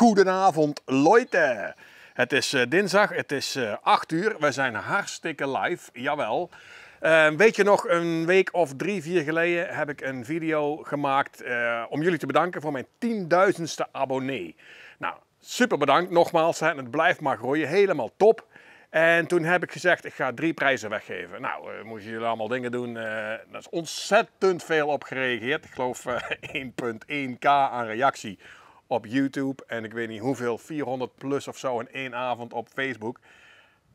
Goedenavond, Leute. Het is eh, dinsdag, het is 8 eh, uur. We zijn hartstikke live, jawel. Ehm, weet je nog, een week of drie, vier geleden heb ik een video gemaakt eh, om jullie te bedanken voor mijn tienduizendste abonnee. Nou, super bedankt nogmaals het blijft maar groeien. Helemaal top. En toen heb ik gezegd, ik ga drie prijzen weggeven. Nou, uh, moesten jullie allemaal dingen doen. Uh, daar is ontzettend veel op gereageerd. Ik geloof 1.1k aan reactie op YouTube en ik weet niet hoeveel, 400 plus of zo in één avond op Facebook.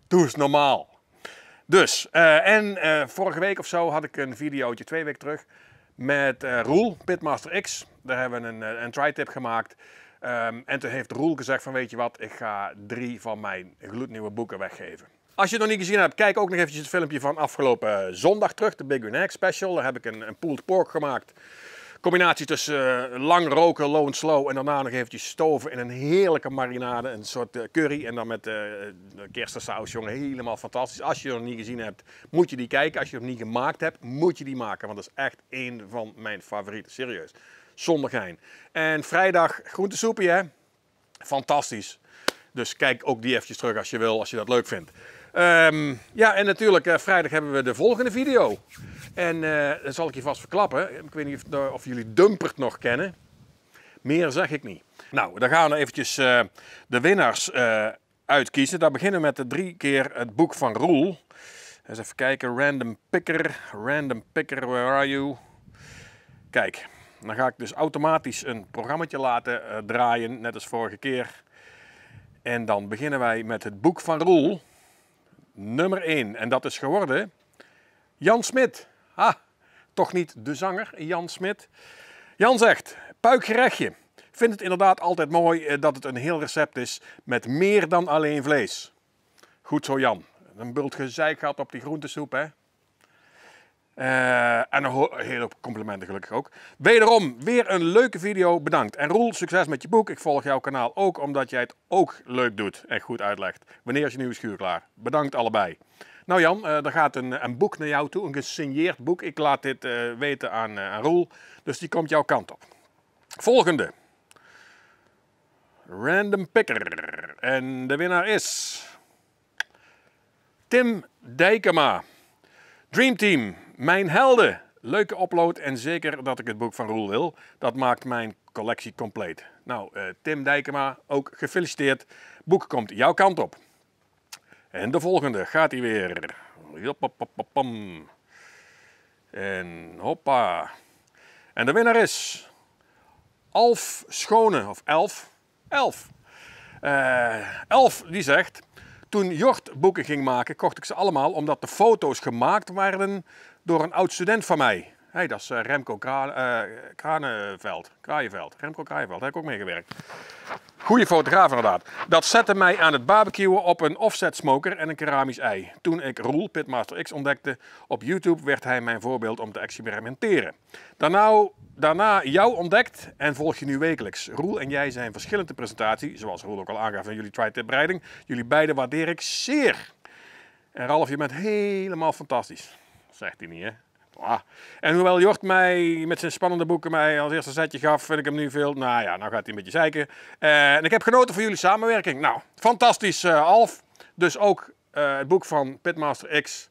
Doe is normaal. Dus, eh, en eh, vorige week of zo had ik een videootje, twee weken terug, met eh, Roel, Pitmaster X. Daar hebben we een, een try-tip gemaakt. Ehm, en toen heeft Roel gezegd van weet je wat, ik ga drie van mijn gloednieuwe boeken weggeven. Als je het nog niet gezien hebt, kijk ook nog eventjes het filmpje van afgelopen zondag terug, de Big Win Special. Daar heb ik een, een pork gemaakt Combinatie tussen eh, lang roken, low and slow en daarna nog eventjes stoven in een heerlijke marinade, een soort eh, curry en dan met uh, kerstensaus, jongen, helemaal fantastisch. Als je nog niet gezien hebt, moet je die kijken. Als je nog niet gemaakt hebt, moet je die maken, want dat is echt een van mijn favorieten, serieus. gein. En vrijdag groentesoepje, hè? Fantastisch. Dus kijk ook die eventjes terug als je wil, als je dat leuk vindt. Ehm, ja, en natuurlijk, vrijdag hebben we de volgende video. En eh, dat zal ik je vast verklappen. Ik weet niet of, jullie Dumpert nog kennen. Meer zeg ik niet. Nou, dan gaan we nou eventjes eh, de winnaars eh, uitkiezen. Daar beginnen we met de drie keer het boek van Roel. Eens even kijken. Random picker. Random picker, where are you? Kijk, dan ga ik dus automatisch een programmaatje laten draaien, net als vorige keer. En dan beginnen wij met het boek van Roel, nummer 1. En dat is geworden Jan Smit. Ah, toch niet de zanger, Jan Smit. Jan zegt, puikgerechtje. Vindt het inderdaad altijd mooi eh, dat het een heel recept is met meer dan alleen vlees. Goed zo Jan. Een bult gezeik gehad op die groentesoep hè. Eh, en een hele complimenten gelukkig ook. Wederom, weer een leuke video, bedankt. En Roel, succes met je boek. Ik volg jouw kanaal ook omdat jij het ook leuk doet en goed uitlegt. Wanneer is je nieuwe schuur klaar? Bedankt allebei. Nou Jan, eh, er gaat een, een, boek naar jou toe, een gesigneerd boek. Ik laat dit eh, weten eh, aan, Roel, dus die komt jouw kant op. Volgende. Random Picker. En de winnaar is... Tim Dijkema. Dream Team, mijn helden. Leuke upload en zeker dat ik het boek van Roel wil. Dat maakt mijn collectie compleet. Nou, Tim Dijkema, ook gefeliciteerd. Boek komt jouw kant op. En de volgende gaat hij weer. En hoppa. En de winnaar is Alf Schone, of Elf. Elf. Eh, Elf die zegt, toen Jort boeken ging maken, kocht ik ze allemaal omdat de foto's gemaakt werden door een oud student van mij. Hey, dat is eh, Remco Kra eh, Kranenveld, Kraaienveld. Remco Kraaienveld, daar heb ik ook mee gewerkt. Goede fotograaf inderdaad. Dat zette mij aan het barbecuen op een offset smoker en een keramisch ei. Toen ik Roel Pitmaster X ontdekte op YouTube werd hij mijn voorbeeld om te experimenteren. Daarna, daarna jou ontdekt en volg je nu wekelijks. Roel en jij zijn verschillende presentatie, zoals Roel ook al aangaf in jullie tri-tip breiding. Jullie beiden waardeer ik zeer. En Ralf, je bent helemaal fantastisch. zegt hij niet hè? Ah. En hoewel Jort mij met zijn spannende boeken mij als eerste zetje gaf, vind ik hem nu veel. Nou ja, nou gaat hij een beetje zeiken. Eh, en ik heb genoten van jullie samenwerking. Nou, fantastisch, uh, Alf. Dus ook eh, het boek van Pitmaster X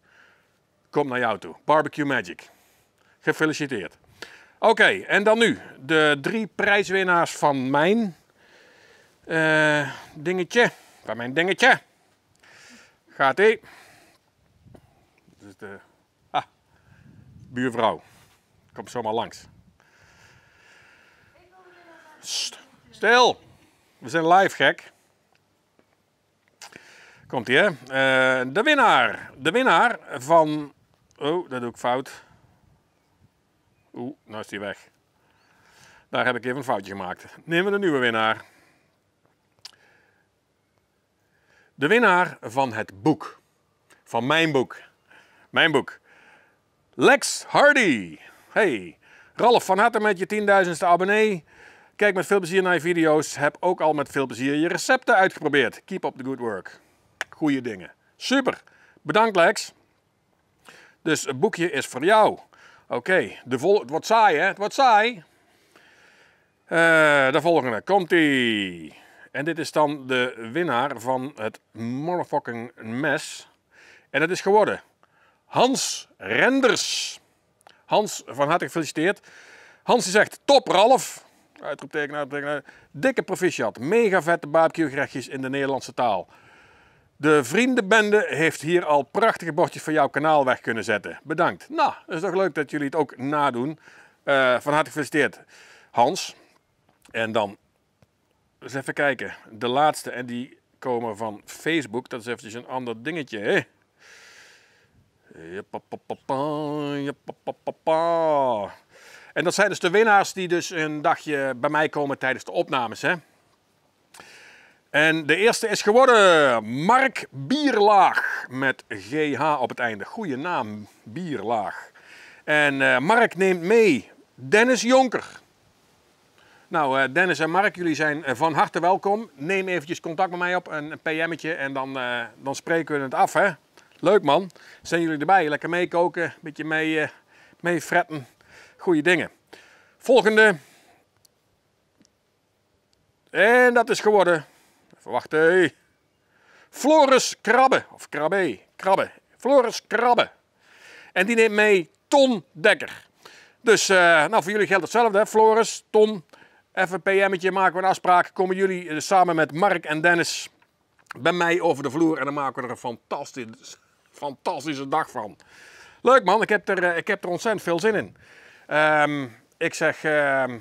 komt naar jou toe. Barbecue Magic. Gefeliciteerd. Oké, en dan nu de drie prijswinnaars van mijn dingetje. Van mijn dingetje. Gaat ie. Dus de buurvrouw. Kom zomaar langs. stil! We zijn live, gek. Komt ie, hè? Eh, de winnaar. De winnaar van... Oh, dat doe ik fout. Oeh, nou is die weg. Daar heb ik even een foutje gemaakt. Nemen we de nieuwe winnaar. De winnaar van het boek. Van mijn boek. Mijn boek. Lex Hardy. Hey, Ralf, van harte met je 10.000ste abonnee. Kijk met veel plezier naar je video's. Heb ook al met veel plezier je recepten uitgeprobeerd. Keep up the good work. Goeie dingen. Super. Bedankt Lex. Dus het boekje is voor jou. Oké, de het wordt saai hè, het wordt saai. Eh, de volgende, komt-ie. En dit is dan de winnaar van het motherfucking mes. En het is geworden Hans Renders. Hans, van harte gefeliciteerd. Hans zegt, top Ralf. Uitroepteken, uitroepteken. Dikke proficiat. Mega vette barbecuegerechtjes in de Nederlandse taal. De vriendenbende heeft hier al prachtige bordjes van jouw kanaal weg kunnen zetten. Bedankt. Nou, het is toch leuk dat jullie het ook nadoen. Eh, van harte gefeliciteerd, Hans. En dan eens even kijken. De laatste en die komen van Facebook. Dat is eventjes een ander dingetje. Hè? En dat zijn dus de winnaars die dus een dagje bij mij komen tijdens de opnames. Hè? En de eerste is geworden Mark Bierlaag met GH op het einde. Goeie naam, Bierlaag. En eh, Mark neemt mee Dennis Jonker. Nou, eh, Dennis en Mark, jullie zijn eh, van harte welkom. Neem eventjes contact met mij op, een, een PM'tje en dan, dan spreken we het af, hè. Leuk man. Zijn jullie erbij? Lekker meekoken, een beetje mee, eh, mee fretten. Goeie dingen. Volgende. En dat is geworden. Even wachten. Floris Krabbe. Of Krabbe. Krabbe. Floris Krabbe. En die neemt mee Ton Dekker. Dus eh, nou, voor jullie geldt hetzelfde. Hè? Floris, Ton. Even een PM'tje maken we een afspraak. Komen jullie eh, samen met Mark en Dennis bij mij over de vloer. En dan maken we er een fantastisch fantastische dag van. Leuk man, ik heb er, eh, ik heb er ontzettend veel zin in. Ehm, ik zeg ehm,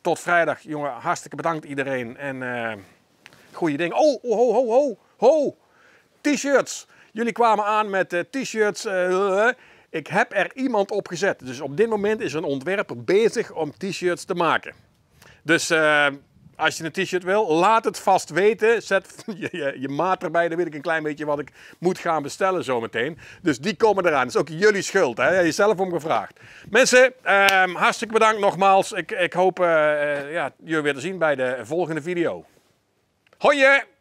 tot vrijdag, jongen. Hartstikke bedankt iedereen. En uh, eh, goede dingen. Oh, oh, ho, ho, ho, ho. T-shirts. Jullie kwamen aan met eh, t-shirts. ik heb er iemand op gezet. Dus op dit moment is een ontwerper bezig om t-shirts te maken. Dus ehm, als je een t-shirt wil, laat het vast weten. Zet je, je, maat erbij, dan weet ik een klein beetje wat ik moet gaan bestellen zometeen. Dus die komen eraan. Dat is ook jullie schuld, hè? jezelf om gevraagd. Mensen, ehm, hartstikke bedankt nogmaals. Ik, ik hoop eh, eh, ja, jullie weer te zien bij de volgende video. Hoi!